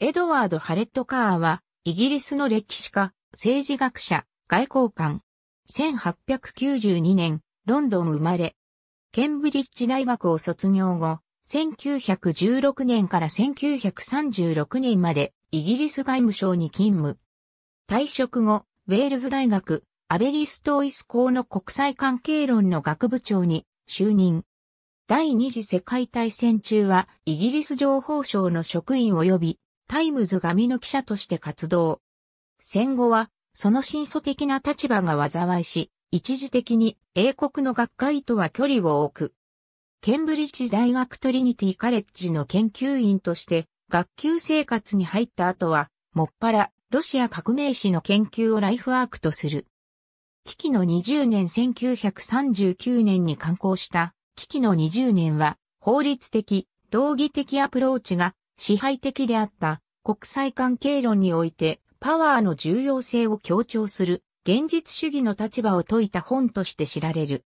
エドワード・ハレット・カーは、イギリスの歴史家、政治学者、外交官。1892年、ロンドン生まれ。ケンブリッジ大学を卒業後、1916年から1936年まで、イギリス外務省に勤務。退職後、ウェールズ大学、アベリストイス校の国際関係論の学部長に就任。第二次世界大戦中はイギリス情報省の職員及びタイムズ紙の記者として活動。戦後は、その真相的な立場が災いし、一時的に英国の学会とは距離を置く。ケンブリッジ大学トリニティカレッジの研究員として、学級生活に入った後は、もっぱら、ロシア革命史の研究をライフワークとする。危機の20年1939年に刊行した危機の20年は法律的、道義的アプローチが支配的であった国際関係論においてパワーの重要性を強調する現実主義の立場を説いた本として知られる。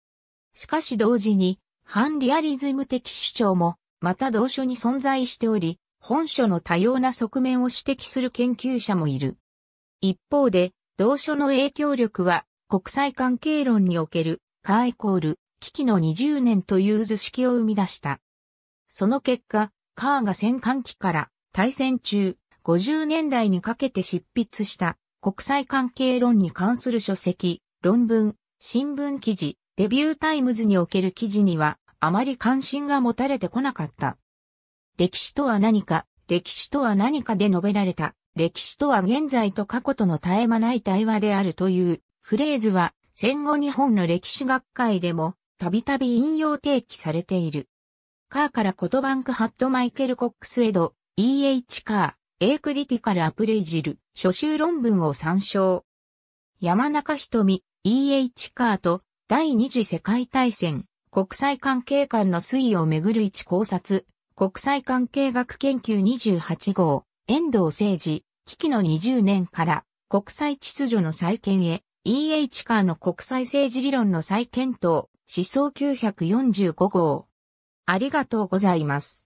しかし同時に反リアリズム的主張もまた同書に存在しており、本書の多様な側面を指摘する研究者もいる。一方で、同書の影響力は国際関係論におけるカーイコール危機の20年という図式を生み出した。その結果、カーが戦艦機から対戦中、50年代にかけて執筆した国際関係論に関する書籍、論文、新聞記事、レビュータイムズにおける記事にはあまり関心が持たれてこなかった。歴史とは何か、歴史とは何かで述べられた、歴史とは現在と過去との絶え間ない対話であるというフレーズは戦後日本の歴史学会でもたびたび引用提起されている。カーからコトバンクハットマイケル・コックスエド、E.H. カー、A クリティカルアプレイジル、初集論文を参照。山中瞳、E.H. カート、第二次世界大戦、国際関係間の推移をめぐる一考察、国際関係学研究28号、遠藤誠治、危機の20年から国際秩序の再建へ、E.H. カーの国際政治理論の再検討、思想945号。ありがとうございます。